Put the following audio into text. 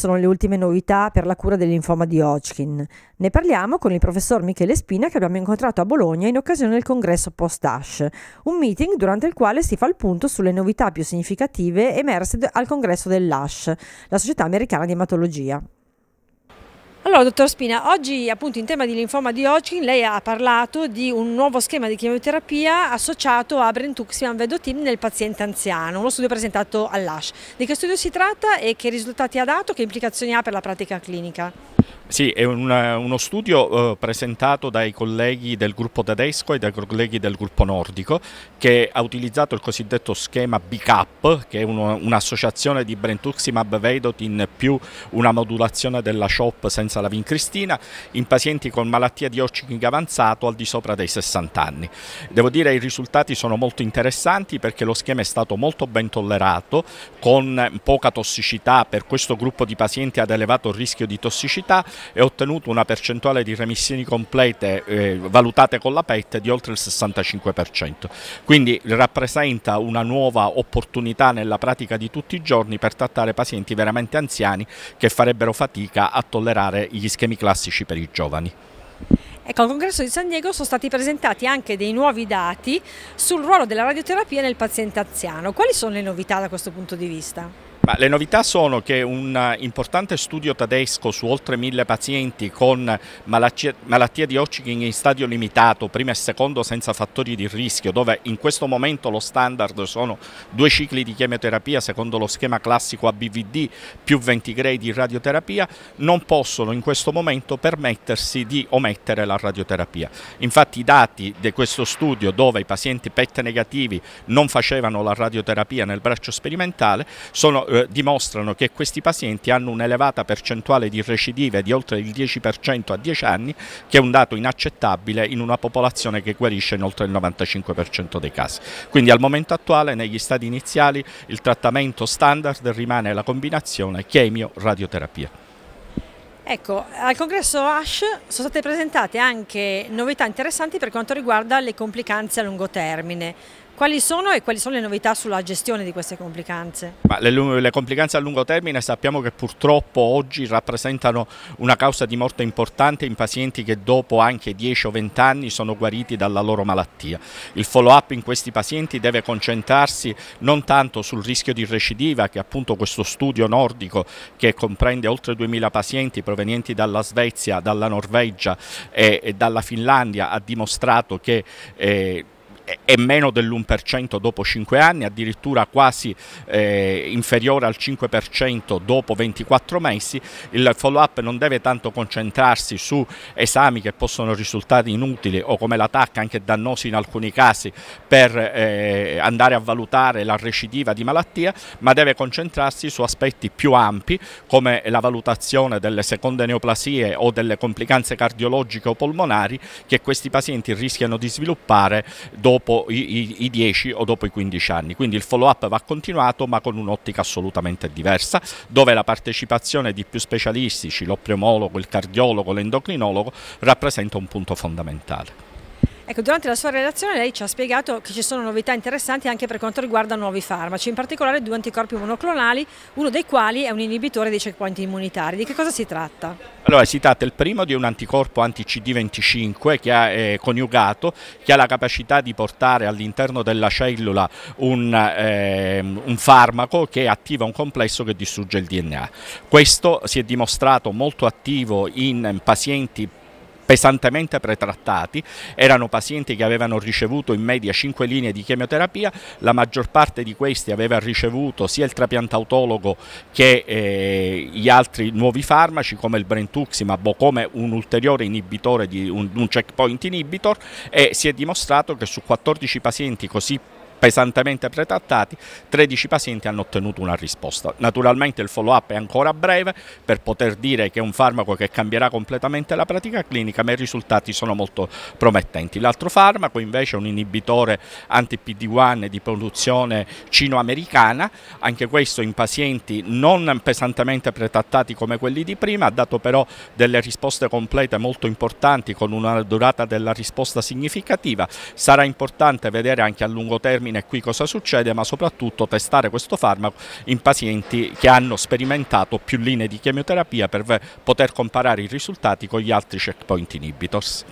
sono le ultime novità per la cura dell'infoma di Hodgkin? Ne parliamo con il professor Michele Spina che abbiamo incontrato a Bologna in occasione del congresso Post-Ash, un meeting durante il quale si fa il punto sulle novità più significative emerse al congresso dell'ASH, la Società Americana di Ematologia. Allora, dottor Spina, oggi appunto in tema di linfoma di Hodgkin lei ha parlato di un nuovo schema di chemioterapia associato a Brentuxian Vedotin nel paziente anziano, uno studio presentato all'ASH. Di che studio si tratta e che risultati ha dato, che implicazioni ha per la pratica clinica? Sì, è una, uno studio eh, presentato dai colleghi del gruppo tedesco e dai colleghi del gruppo nordico che ha utilizzato il cosiddetto schema BCAP, che è uno, un'associazione di brentuximab vedotin più una modulazione della CHOP senza la vincristina in pazienti con malattia di Hodgkin avanzato al di sopra dei 60 anni. Devo dire che i risultati sono molto interessanti perché lo schema è stato molto ben tollerato con poca tossicità per questo gruppo di pazienti ad elevato rischio di tossicità e ottenuto una percentuale di remissioni complete eh, valutate con la PET di oltre il 65%. Quindi rappresenta una nuova opportunità nella pratica di tutti i giorni per trattare pazienti veramente anziani che farebbero fatica a tollerare gli schemi classici per i giovani. Ecco, al congresso di San Diego sono stati presentati anche dei nuovi dati sul ruolo della radioterapia nel paziente anziano. Quali sono le novità da questo punto di vista? Ma le novità sono che un eh, importante studio tedesco su oltre mille pazienti con malattia di Hodgkin in stadio limitato, prima e secondo senza fattori di rischio, dove in questo momento lo standard sono due cicli di chemioterapia secondo lo schema classico ABVD più 20 gradi di radioterapia, non possono in questo momento permettersi di omettere la radioterapia. Infatti i dati di questo studio dove i pazienti PET negativi non facevano la radioterapia nel braccio sperimentale sono, eh, dimostrano che questi pazienti hanno un'elevata percentuale di recidive di oltre il 10% a 10 anni, che è un dato inaccettabile in una popolazione che guarisce in oltre il 95% dei casi. Quindi al momento attuale negli stadi iniziali il trattamento standard rimane la combinazione chemio-radioterapia. Ecco, al congresso ASH sono state presentate anche novità interessanti per quanto riguarda le complicanze a lungo termine quali sono e quali sono le novità sulla gestione di queste complicanze? Le, le, complicanze a lungo termine sappiamo che purtroppo oggi rappresentano una causa di morte importante in pazienti che dopo anche 10 o 20 anni sono guariti dalla loro malattia. Il follow up in questi pazienti deve concentrarsi non tanto sul rischio di recidiva che appunto questo studio nordico che comprende oltre 2000 pazienti provenienti dalla Svezia, dalla Norvegia e, e dalla Finlandia ha dimostrato che eh, è meno dell'1% dopo 5 anni, addirittura quasi eh, inferiore al 5% dopo 24 mesi. Il follow up non deve tanto concentrarsi su esami che possono risultare inutili o come l'attacco anche dannosi in alcuni casi per eh, andare a valutare la recidiva di malattia, ma deve concentrarsi su aspetti più ampi come la valutazione delle seconde neoplasie o delle complicanze cardiologiche o polmonari che questi pazienti rischiano di sviluppare dopo dopo i, i, i 10 o dopo i 15 anni. Quindi il follow up va continuato ma con un'ottica assolutamente diversa, dove la partecipazione di più specialistici, l'opreomologo, il cardiologo, l'endocrinologo, rappresenta un punto fondamentale. Ecco, durante la sua relazione lei ci ha spiegato che ci sono novità interessanti anche per quanto riguarda nuovi farmaci, in particolare due anticorpi monoclonali, uno dei quali è un inibitore dei checkpoint immunitari. Di che cosa si tratta? Allora, si tratta il primo di un anticorpo anti-CD25 che è eh, coniugato, che ha la capacità di portare all'interno della cellula un, eh, un farmaco che attiva un complesso che distrugge il DNA. Questo si è dimostrato molto attivo in pazienti pesantemente pretrattati, erano pazienti che avevano ricevuto in media 5 linee di chemioterapia, la maggior parte di questi aveva ricevuto sia il trapiantautologo che eh, gli altri nuovi farmaci come il brentuximab boh, o come un ulteriore inibitore di un, un checkpoint inhibitor e si è dimostrato che su 14 pazienti così pesantemente pretattati, 13 pazienti hanno ottenuto una risposta. Naturalmente il follow up è ancora breve per poter dire che è un farmaco che cambierà completamente la pratica clinica, ma i risultati sono molto promettenti. L'altro farmaco invece è un inibitore anti-PD1 di produzione cinoamericana, anche questo in pazienti non pesantemente pretattati come quelli di prima, ha dato però delle risposte complete molto importanti con una durata della risposta significativa. Sarà importante vedere anche a lungo termine determina qui cosa succede, ma soprattutto testare questo farmaco in pazienti che hanno sperimentato più linee di chemioterapia per poter comparare i risultati con gli altri checkpoint inhibitors.